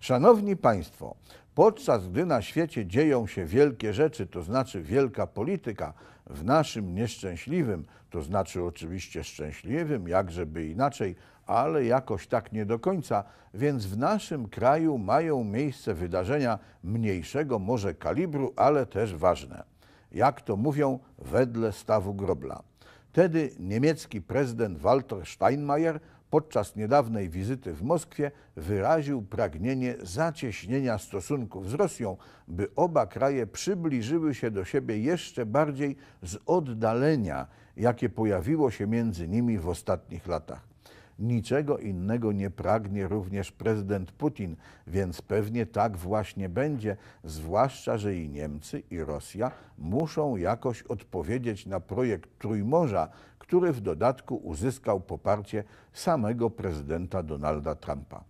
Szanowni Państwo, podczas gdy na świecie dzieją się wielkie rzeczy, to znaczy wielka polityka, w naszym nieszczęśliwym, to znaczy oczywiście szczęśliwym, jakżeby inaczej, ale jakoś tak nie do końca, więc w naszym kraju mają miejsce wydarzenia mniejszego może kalibru, ale też ważne. Jak to mówią, wedle stawu grobla. Wtedy niemiecki prezydent Walter Steinmeier podczas niedawnej wizyty w Moskwie wyraził pragnienie zacieśnienia stosunków z Rosją, by oba kraje przybliżyły się do siebie jeszcze bardziej z oddalenia, jakie pojawiło się między nimi w ostatnich latach. Niczego innego nie pragnie również prezydent Putin, więc pewnie tak właśnie będzie, zwłaszcza, że i Niemcy, i Rosja muszą jakoś odpowiedzieć na projekt Trójmorza, który w dodatku uzyskał poparcie samego prezydenta Donalda Trumpa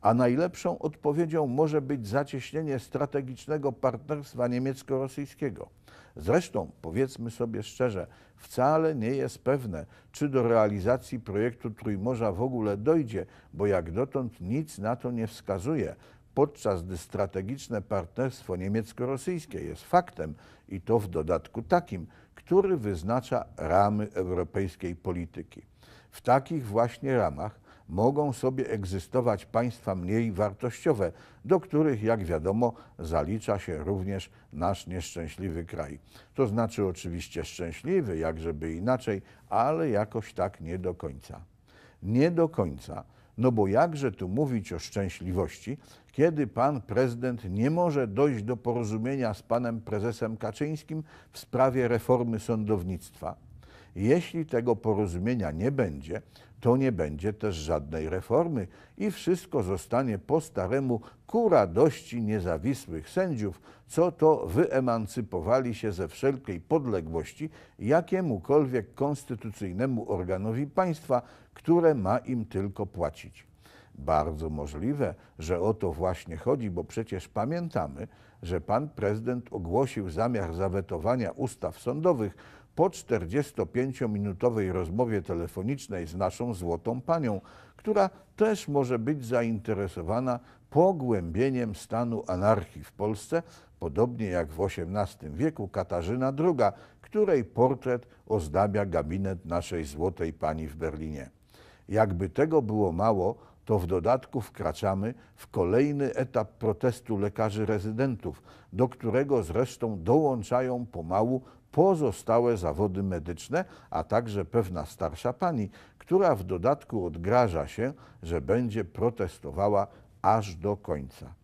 a najlepszą odpowiedzią może być zacieśnienie strategicznego partnerstwa niemiecko-rosyjskiego. Zresztą, powiedzmy sobie szczerze, wcale nie jest pewne, czy do realizacji projektu Trójmorza w ogóle dojdzie, bo jak dotąd nic na to nie wskazuje, podczas gdy strategiczne partnerstwo niemiecko-rosyjskie jest faktem i to w dodatku takim, który wyznacza ramy europejskiej polityki. W takich właśnie ramach mogą sobie egzystować państwa mniej wartościowe, do których, jak wiadomo, zalicza się również nasz nieszczęśliwy kraj. To znaczy oczywiście szczęśliwy, jakżeby inaczej, ale jakoś tak nie do końca. Nie do końca. No bo jakże tu mówić o szczęśliwości, kiedy pan prezydent nie może dojść do porozumienia z panem prezesem Kaczyńskim w sprawie reformy sądownictwa? Jeśli tego porozumienia nie będzie, to nie będzie też żadnej reformy i wszystko zostanie po staremu ku radości niezawisłych sędziów, co to wyemancypowali się ze wszelkiej podległości jakiemukolwiek konstytucyjnemu organowi państwa, które ma im tylko płacić. Bardzo możliwe, że o to właśnie chodzi, bo przecież pamiętamy, że pan prezydent ogłosił zamiar zawetowania ustaw sądowych, po 45-minutowej rozmowie telefonicznej z naszą złotą panią, która też może być zainteresowana pogłębieniem stanu anarchii w Polsce, podobnie jak w XVIII wieku Katarzyna II, której portret ozdabia gabinet naszej złotej pani w Berlinie. Jakby tego było mało, to w dodatku wkraczamy w kolejny etap protestu lekarzy rezydentów, do którego zresztą dołączają pomału pozostałe zawody medyczne, a także pewna starsza pani, która w dodatku odgraża się, że będzie protestowała aż do końca.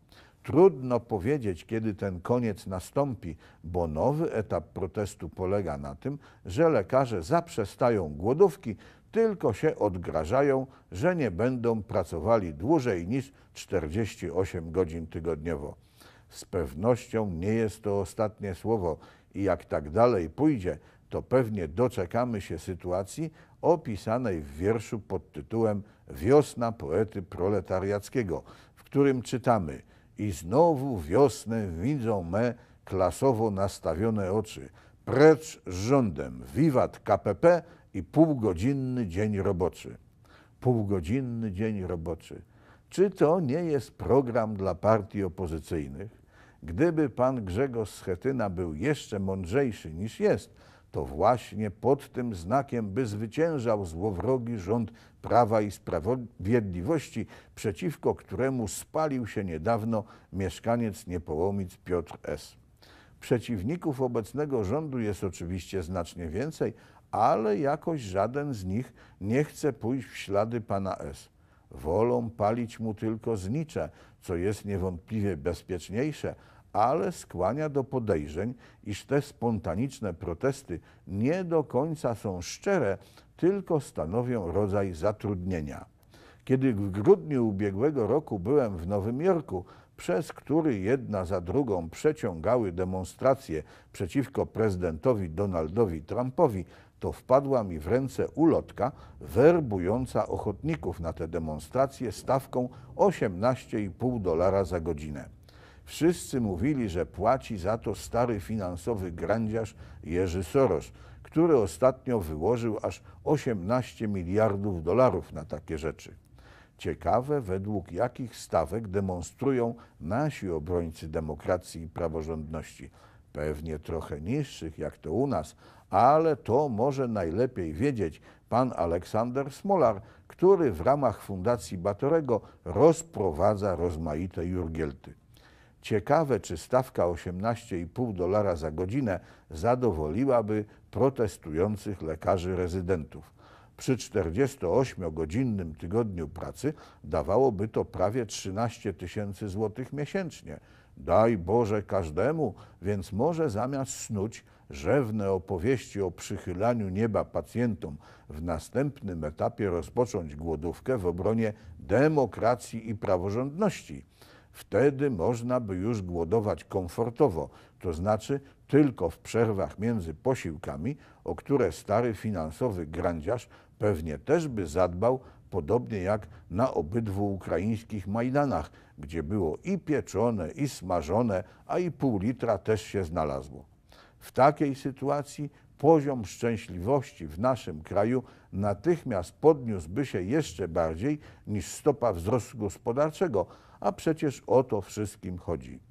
Trudno powiedzieć, kiedy ten koniec nastąpi, bo nowy etap protestu polega na tym, że lekarze zaprzestają głodówki, tylko się odgrażają, że nie będą pracowali dłużej niż 48 godzin tygodniowo. Z pewnością nie jest to ostatnie słowo i jak tak dalej pójdzie, to pewnie doczekamy się sytuacji opisanej w wierszu pod tytułem Wiosna poety proletariackiego, w którym czytamy I znowu wiosnę widzą me klasowo nastawione oczy. Precz z rządem, wiwat KPP i półgodzinny dzień roboczy. Półgodzinny dzień roboczy. Czy to nie jest program dla partii opozycyjnych? Gdyby pan Grzegorz Schetyna był jeszcze mądrzejszy niż jest, to właśnie pod tym znakiem, by zwyciężał złowrogi rząd Prawa i Sprawiedliwości, przeciwko któremu spalił się niedawno mieszkaniec Niepołomic Piotr S. Przeciwników obecnego rządu jest oczywiście znacznie więcej, ale jakoś żaden z nich nie chce pójść w ślady pana S. Wolą palić mu tylko znicze, co jest niewątpliwie bezpieczniejsze, ale skłania do podejrzeń, iż te spontaniczne protesty nie do końca są szczere, tylko stanowią rodzaj zatrudnienia. Kiedy w grudniu ubiegłego roku byłem w Nowym Jorku, przez który jedna za drugą przeciągały demonstracje przeciwko prezydentowi Donaldowi Trumpowi, to wpadła mi w ręce ulotka werbująca ochotników na te demonstracje stawką 18,5 dolara za godzinę. Wszyscy mówili, że płaci za to stary finansowy grandziarz Jerzy Soros, który ostatnio wyłożył aż 18 miliardów dolarów na takie rzeczy. Ciekawe, według jakich stawek demonstrują nasi obrońcy demokracji i praworządności pewnie trochę niższych jak to u nas, ale to może najlepiej wiedzieć pan Aleksander Smolar, który w ramach Fundacji Batorego rozprowadza rozmaite jurgielty. Ciekawe, czy stawka 18,5 dolara za godzinę zadowoliłaby protestujących lekarzy rezydentów. Przy 48-godzinnym tygodniu pracy dawałoby to prawie 13 tysięcy złotych miesięcznie. Daj Boże każdemu, więc może zamiast snuć rzewne opowieści o przychylaniu nieba pacjentom, w następnym etapie rozpocząć głodówkę w obronie demokracji i praworządności. Wtedy można by już głodować komfortowo, to znaczy tylko w przerwach między posiłkami, o które stary finansowy grandziarz pewnie też by zadbał, podobnie jak na obydwu ukraińskich Majdanach, gdzie było i pieczone, i smażone, a i pół litra też się znalazło. W takiej sytuacji poziom szczęśliwości w naszym kraju natychmiast podniósłby się jeszcze bardziej niż stopa wzrostu gospodarczego, a przecież o to wszystkim chodzi.